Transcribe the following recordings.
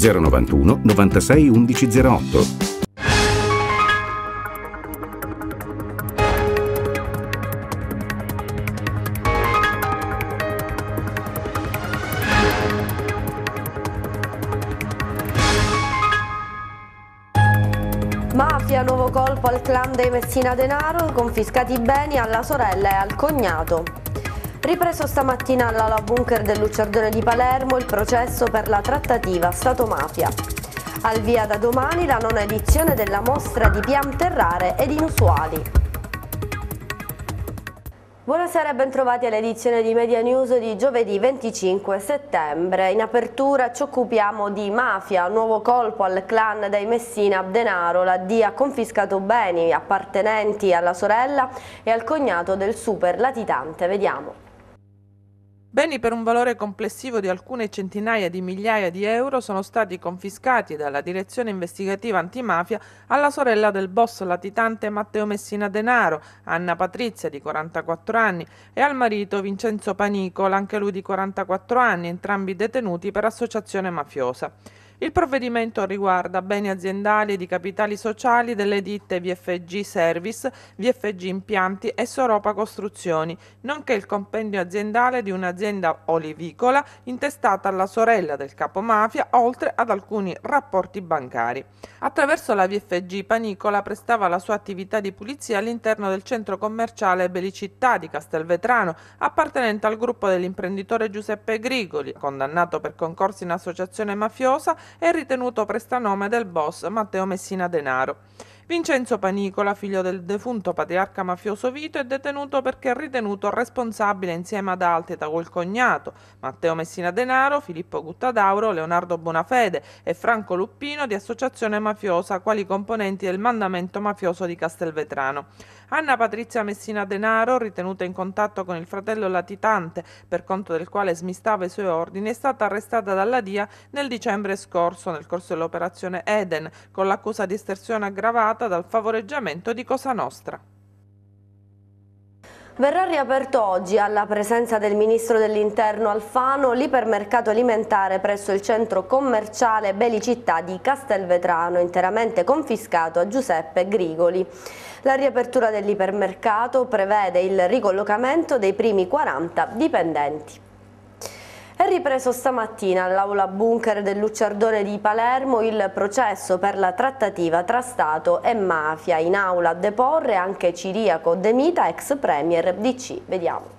091 96 11 08 Mafia, nuovo colpo al clan dei Messina Denaro, confiscati i beni alla sorella e al cognato. Ripreso stamattina all'ala bunker del Lucciardone di Palermo il processo per la trattativa Stato-Mafia. Al via da domani la nona edizione della mostra di piante rare ed inusuali. Buonasera e bentrovati all'edizione di Media News di giovedì 25 settembre. In apertura ci occupiamo di mafia, nuovo colpo al clan dei Messina Abdenaro. La D ha confiscato beni appartenenti alla sorella e al cognato del super latitante. Vediamo. Beni per un valore complessivo di alcune centinaia di migliaia di euro sono stati confiscati dalla direzione investigativa antimafia alla sorella del boss latitante Matteo Messina Denaro, Anna Patrizia di 44 anni, e al marito Vincenzo Panicola, anche lui di 44 anni, entrambi detenuti per associazione mafiosa. Il provvedimento riguarda beni aziendali e di capitali sociali delle ditte VFG Service, VFG Impianti e Soropa Costruzioni, nonché il compendio aziendale di un'azienda olivicola intestata alla sorella del capo mafia, oltre ad alcuni rapporti bancari. Attraverso la VFG Panicola prestava la sua attività di pulizia all'interno del centro commerciale Belicittà di Castelvetrano, appartenente al gruppo dell'imprenditore Giuseppe Grigoli, condannato per concorsi in associazione mafiosa e ritenuto prestanome del boss Matteo Messina Denaro. Vincenzo Panicola, figlio del defunto patriarca mafioso Vito, è detenuto perché è ritenuto responsabile insieme ad altri da quel cognato Matteo Messina Denaro, Filippo Guttadauro, Leonardo Bonafede e Franco Luppino di associazione mafiosa quali componenti del mandamento mafioso di Castelvetrano. Anna Patrizia Messina Denaro, ritenuta in contatto con il fratello latitante, per conto del quale smistava i suoi ordini, è stata arrestata dalla DIA nel dicembre scorso, nel corso dell'operazione Eden, con l'accusa di estersione aggravata dal favoreggiamento di Cosa Nostra. Verrà riaperto oggi alla presenza del Ministro dell'Interno Alfano l'ipermercato alimentare presso il centro commerciale Belicità di Castelvetrano, interamente confiscato a Giuseppe Grigoli. La riapertura dell'ipermercato prevede il ricollocamento dei primi 40 dipendenti. È ripreso stamattina all'aula bunker del Lucciardone di Palermo il processo per la trattativa tra Stato e mafia. In aula a deporre anche Ciriaco De Mita, ex premier DC. Vediamo.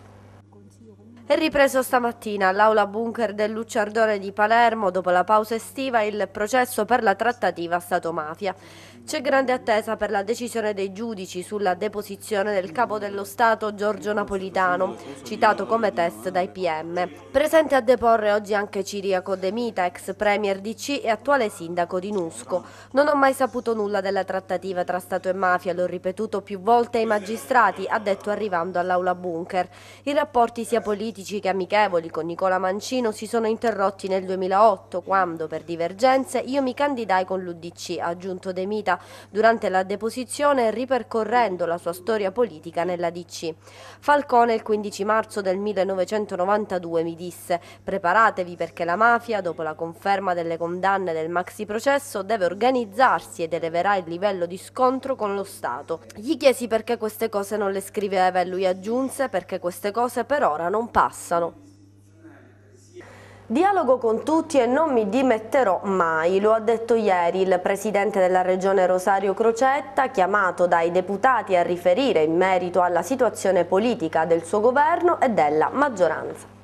È ripreso stamattina all'aula bunker del Lucciardone di Palermo, dopo la pausa estiva, il processo per la trattativa Stato-mafia. C'è grande attesa per la decisione dei giudici sulla deposizione del capo dello Stato Giorgio Napolitano, citato come test dai PM. Presente a deporre oggi anche Ciriaco De Mita, ex premier DC e attuale sindaco di Nusco. Non ho mai saputo nulla della trattativa tra Stato e mafia, l'ho ripetuto più volte ai magistrati, ha detto arrivando all'aula bunker. I rapporti sia politici che amichevoli con Nicola Mancino si sono interrotti nel 2008, quando per divergenze io mi candidai con l'UDC, ha aggiunto De Mita vita durante la deposizione ripercorrendo la sua storia politica nella DC. Falcone il 15 marzo del 1992 mi disse preparatevi perché la mafia, dopo la conferma delle condanne del maxi processo, deve organizzarsi ed eleverà il livello di scontro con lo Stato. Gli chiesi perché queste cose non le scriveva e lui aggiunse perché queste cose per ora non passano. Dialogo con tutti e non mi dimetterò mai, lo ha detto ieri il presidente della regione Rosario Crocetta, chiamato dai deputati a riferire in merito alla situazione politica del suo governo e della maggioranza.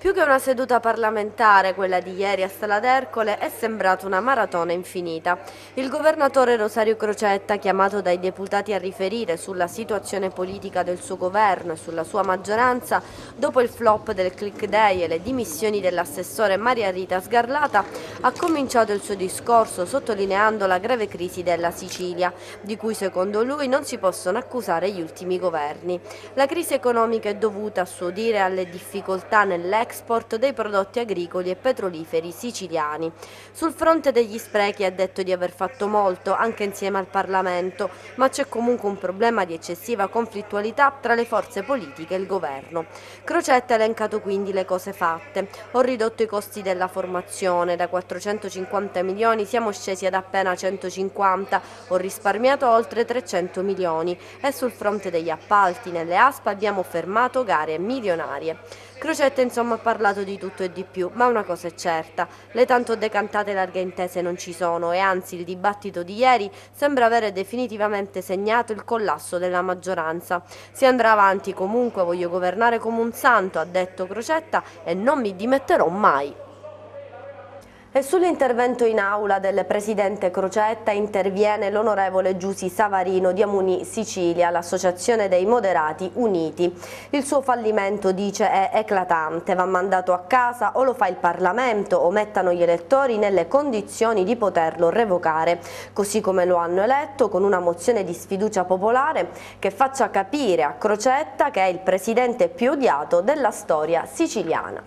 Più che una seduta parlamentare, quella di ieri a Sala d'Ercole è sembrata una maratona infinita. Il governatore Rosario Crocetta, chiamato dai deputati a riferire sulla situazione politica del suo governo e sulla sua maggioranza, dopo il flop del click day e le dimissioni dell'assessore Maria Rita Sgarlata, ha cominciato il suo discorso sottolineando la grave crisi della Sicilia, di cui secondo lui non si possono accusare gli ultimi governi. La crisi economica è dovuta, a suo dire, alle difficoltà nell'economia l'export dei prodotti agricoli e petroliferi siciliani. Sul fronte degli sprechi ha detto di aver fatto molto, anche insieme al Parlamento, ma c'è comunque un problema di eccessiva conflittualità tra le forze politiche e il governo. Crocetta ha elencato quindi le cose fatte. Ho ridotto i costi della formazione, da 450 milioni siamo scesi ad appena 150, ho risparmiato oltre 300 milioni e sul fronte degli appalti nelle ASPA abbiamo fermato gare milionarie. Crocetta insomma ha parlato di tutto e di più, ma una cosa è certa, le tanto decantate larghe intese non ci sono e anzi il dibattito di ieri sembra avere definitivamente segnato il collasso della maggioranza. Si andrà avanti comunque, voglio governare come un santo, ha detto Crocetta, e non mi dimetterò mai. E sull'intervento in aula del presidente Crocetta interviene l'onorevole Giussi Savarino di Amuni Sicilia, l'associazione dei moderati uniti. Il suo fallimento, dice, è eclatante, va mandato a casa o lo fa il Parlamento o mettano gli elettori nelle condizioni di poterlo revocare, così come lo hanno eletto con una mozione di sfiducia popolare che faccia capire a Crocetta che è il presidente più odiato della storia siciliana.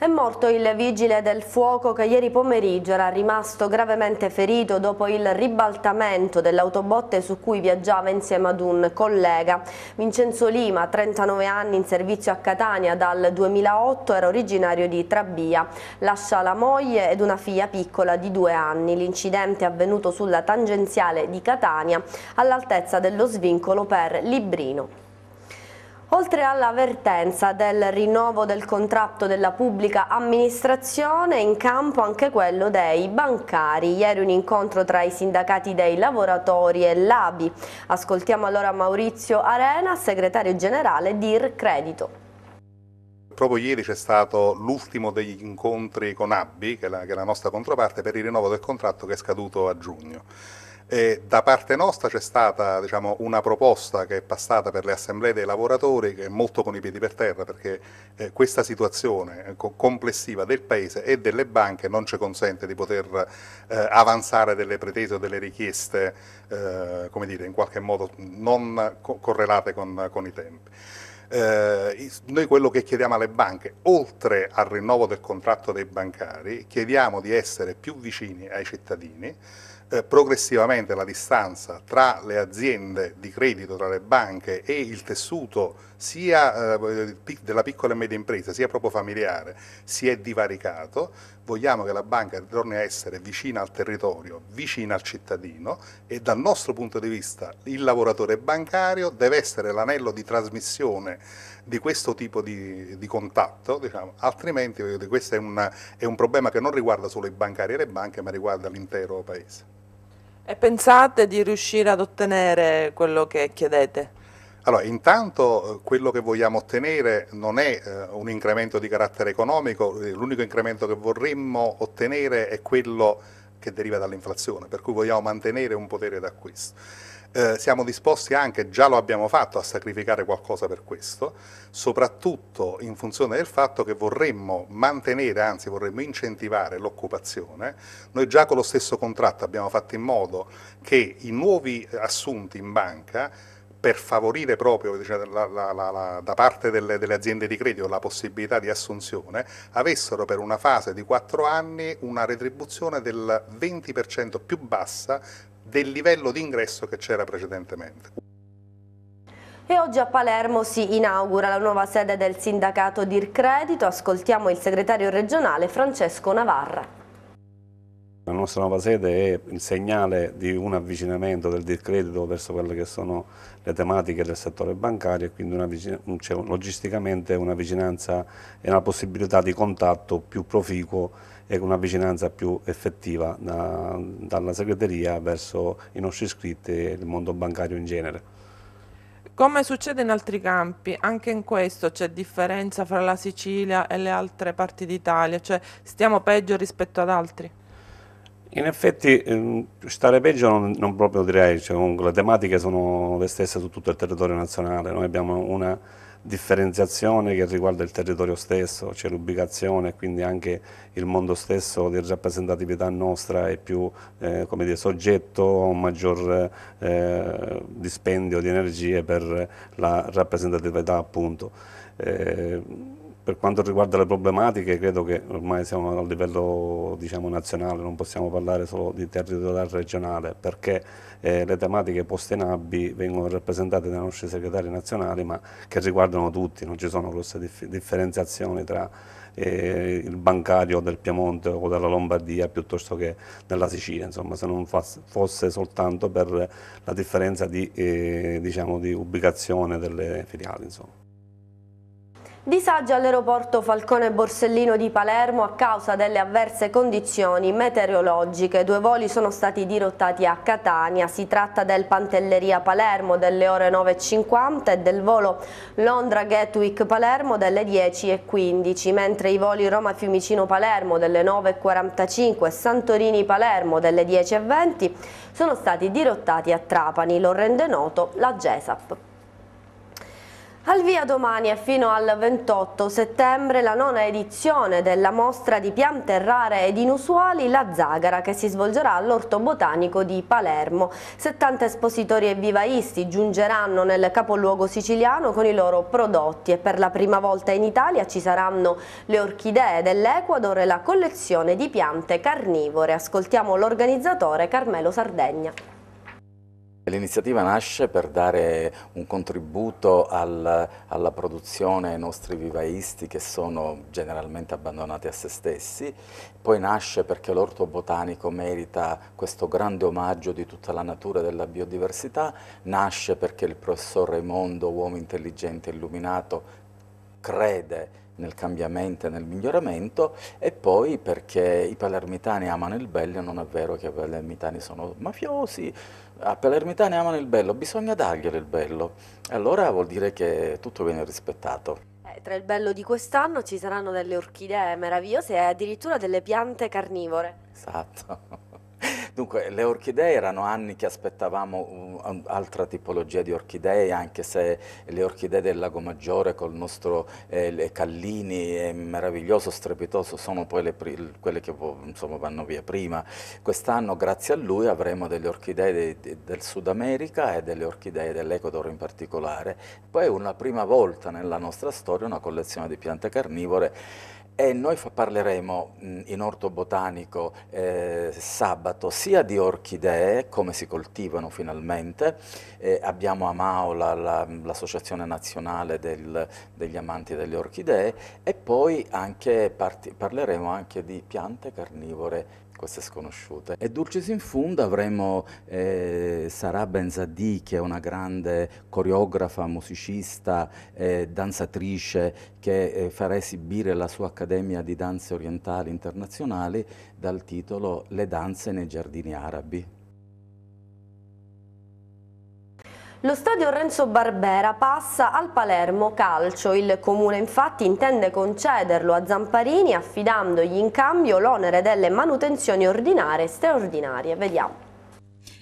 È morto il vigile del fuoco che ieri pomeriggio era rimasto gravemente ferito dopo il ribaltamento dell'autobotte su cui viaggiava insieme ad un collega. Vincenzo Lima, 39 anni, in servizio a Catania dal 2008, era originario di Trabia. Lascia la moglie ed una figlia piccola di due anni. L'incidente è avvenuto sulla tangenziale di Catania all'altezza dello svincolo per Librino. Oltre all'avvertenza del rinnovo del contratto della pubblica amministrazione, in campo anche quello dei bancari. Ieri un incontro tra i sindacati dei lavoratori e l'ABI. Ascoltiamo allora Maurizio Arena, segretario generale di IR Credito proprio ieri c'è stato l'ultimo degli incontri con Abbi, che è, la, che è, la, nostra controparte, per il rinnovo del contratto che è scaduto a giugno. E da parte nostra c'è stata diciamo, una proposta che è passata per le assemblee dei lavoratori che è molto con i piedi per terra perché eh, questa situazione eh, complessiva del Paese e delle banche non ci consente di poter eh, avanzare delle pretese o delle richieste eh, come dire, in qualche modo non co correlate con, con i tempi. Eh, noi quello che chiediamo alle banche, oltre al rinnovo del contratto dei bancari, chiediamo di essere più vicini ai cittadini, eh, progressivamente la distanza tra le aziende di credito, tra le banche e il tessuto sia eh, della piccola e media impresa, sia proprio familiare, si è divaricato. Vogliamo che la banca torni a essere vicina al territorio, vicina al cittadino e dal nostro punto di vista il lavoratore bancario deve essere l'anello di trasmissione di questo tipo di, di contatto, diciamo, altrimenti questo è, una, è un problema che non riguarda solo i bancari e le banche, ma riguarda l'intero Paese. E pensate di riuscire ad ottenere quello che chiedete? Allora, intanto eh, quello che vogliamo ottenere non è eh, un incremento di carattere economico, eh, l'unico incremento che vorremmo ottenere è quello che deriva dall'inflazione, per cui vogliamo mantenere un potere d'acquisto eh, siamo disposti anche, già lo abbiamo fatto, a sacrificare qualcosa per questo, soprattutto in funzione del fatto che vorremmo mantenere, anzi vorremmo incentivare l'occupazione. Noi già con lo stesso contratto abbiamo fatto in modo che i nuovi assunti in banca per favorire proprio diciamo, la, la, la, da parte delle, delle, aziende di credito la possibilità di assunzione, avessero per una fase di quattro anni una retribuzione del 20% più bassa del livello di ingresso che c'era precedentemente. E oggi a Palermo si inaugura la nuova sede del sindacato Dir Credito. Ascoltiamo il segretario regionale Francesco Navarra. La nostra nuova sede è il segnale di un avvicinamento del discredito verso quelle che sono le tematiche del settore bancario e quindi una, cioè, logisticamente una vicinanza e una possibilità di contatto più proficuo e una vicinanza più effettiva da, dalla segreteria verso i nostri iscritti e il mondo bancario in genere. Come succede in altri campi, anche in questo c'è differenza fra la Sicilia e le altre parti d'Italia, cioè stiamo peggio rispetto ad altri? In effetti ehm, stare peggio non, non proprio direi, cioè, comunque le tematiche sono le stesse su tutto il territorio nazionale, noi abbiamo una differenziazione che riguarda il territorio stesso, c'è cioè l'ubicazione e quindi anche il mondo stesso di rappresentatività nostra è più eh, dire, soggetto a un maggior eh, dispendio di energie per la rappresentatività appunto. Eh, per quanto riguarda le problematiche, credo che ormai siamo a livello diciamo, nazionale, non possiamo parlare solo di territoriale regionale, perché eh, le tematiche poste in abbi vengono rappresentate dai nostri segretari nazionali, ma che riguardano tutti, non ci sono grosse dif differenziazioni tra eh, il bancario del Piemonte o della Lombardia piuttosto che della Sicilia, insomma, se non fosse soltanto per la differenza di, eh, diciamo, di ubicazione delle filiali. Insomma. Disagio all'aeroporto Falcone Borsellino di Palermo a causa delle avverse condizioni meteorologiche. Due voli sono stati dirottati a Catania. Si tratta del Pantelleria Palermo delle ore 9.50 e del volo Londra Gatwick Palermo delle 10.15, mentre i voli Roma Fiumicino Palermo delle 9.45 e Santorini Palermo delle 10.20 sono stati dirottati a Trapani. Lo rende noto la GESAP. Al via domani e fino al 28 settembre la nona edizione della mostra di piante rare ed inusuali La Zagara che si svolgerà all'Orto Botanico di Palermo. 70 espositori e vivaisti giungeranno nel capoluogo siciliano con i loro prodotti e per la prima volta in Italia ci saranno le orchidee dell'Ecuador e la collezione di piante carnivore. Ascoltiamo l'organizzatore Carmelo Sardegna. L'iniziativa nasce per dare un contributo al, alla produzione ai nostri vivaisti che sono generalmente abbandonati a se stessi, poi nasce perché l'orto botanico merita questo grande omaggio di tutta la natura e della biodiversità, nasce perché il professor Raimondo, uomo intelligente e illuminato, crede nel cambiamento e nel miglioramento e poi perché i palermitani amano il bello, non è vero che i palermitani sono mafiosi, a palermitani amano il bello, bisogna darglielo il bello, allora vuol dire che tutto viene rispettato. Eh, tra il bello di quest'anno ci saranno delle orchidee meravigliose e addirittura delle piante carnivore. Esatto. Dunque, le orchidee erano anni che aspettavamo un'altra tipologia di orchidee, anche se le orchidee del Lago Maggiore col nostro eh, Callini è meraviglioso, strepitoso, sono poi le, quelle che boh, insomma, vanno via prima. Quest'anno, grazie a lui, avremo delle orchidee de, de, del Sud America e delle orchidee dell'Ecuador in particolare. Poi è una prima volta nella nostra storia una collezione di piante carnivore e noi parleremo in orto botanico eh, sabato sia di orchidee, come si coltivano finalmente, eh, abbiamo a Maola l'Associazione la, Nazionale del, degli Amanti delle Orchidee e poi anche parleremo anche di piante carnivore queste sconosciute. E Dulcis in Funda avremo eh, Sara Benzadì, che è una grande coreografa, musicista, eh, danzatrice, che eh, farà esibire la sua Accademia di Danze Orientali Internazionali dal titolo Le danze nei giardini arabi. Lo stadio Renzo Barbera passa al Palermo Calcio. Il comune infatti intende concederlo a Zamparini affidandogli in cambio l'onere delle manutenzioni ordinarie e straordinarie. Vediamo.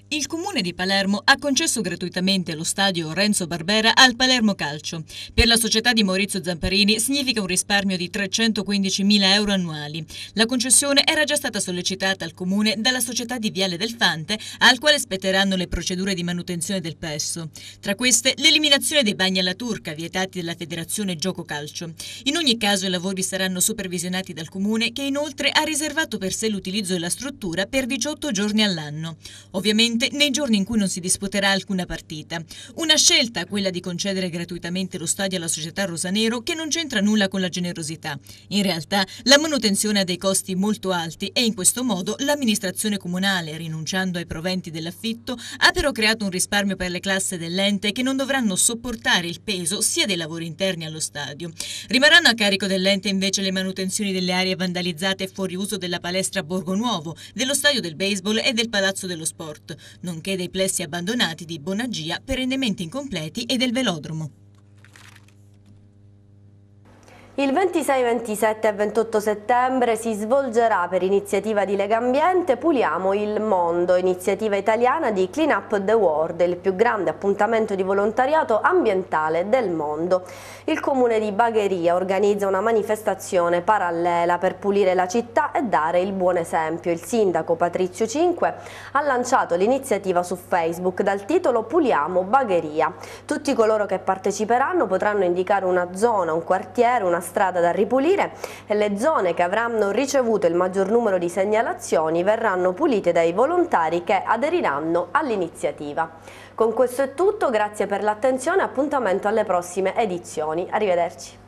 Il Comune di Palermo ha concesso gratuitamente lo stadio Renzo Barbera al Palermo Calcio. Per la società di Maurizio Zamparini significa un risparmio di 315.000 euro annuali. La concessione era già stata sollecitata al Comune dalla società di Viale del Fante, al quale spetteranno le procedure di manutenzione del pesso. Tra queste, l'eliminazione dei bagni alla turca, vietati dalla Federazione Gioco Calcio. In ogni caso i lavori saranno supervisionati dal Comune, che inoltre ha riservato per sé l'utilizzo della struttura per 18 giorni all'anno. Ovviamente Conte nei giorni in cui non si disputerà alcuna partita. Una scelta, quella di concedere gratuitamente lo stadio alla società Rosanero, che non c'entra nulla con la generosità. In realtà la manutenzione ha dei costi molto alti e in questo modo l'amministrazione comunale, rinunciando ai proventi dell'affitto, ha però creato un risparmio per le classi dell'ente che non dovranno sopportare il peso sia dei lavori interni allo stadio. Rimarranno a carico dell'ente invece le manutenzioni delle aree vandalizzate e fuori uso della palestra Borgo Nuovo, dello stadio del baseball e del palazzo dello sport nonché dei plessi abbandonati di Bonagia per rendimenti incompleti e del velodromo. Il 26, 27 e 28 settembre si svolgerà per iniziativa di Lega Ambiente Puliamo il Mondo, iniziativa italiana di Clean Up the World, il più grande appuntamento di volontariato ambientale del mondo. Il comune di Bagheria organizza una manifestazione parallela per pulire la città e dare il buon esempio. Il sindaco Patrizio Cinque ha lanciato l'iniziativa su Facebook dal titolo Puliamo Bagheria. Tutti coloro che parteciperanno potranno indicare una zona, un quartiere, una strada da ripulire e le zone che avranno ricevuto il maggior numero di segnalazioni verranno pulite dai volontari che aderiranno all'iniziativa. Con questo è tutto, grazie per l'attenzione e appuntamento alle prossime edizioni. Arrivederci.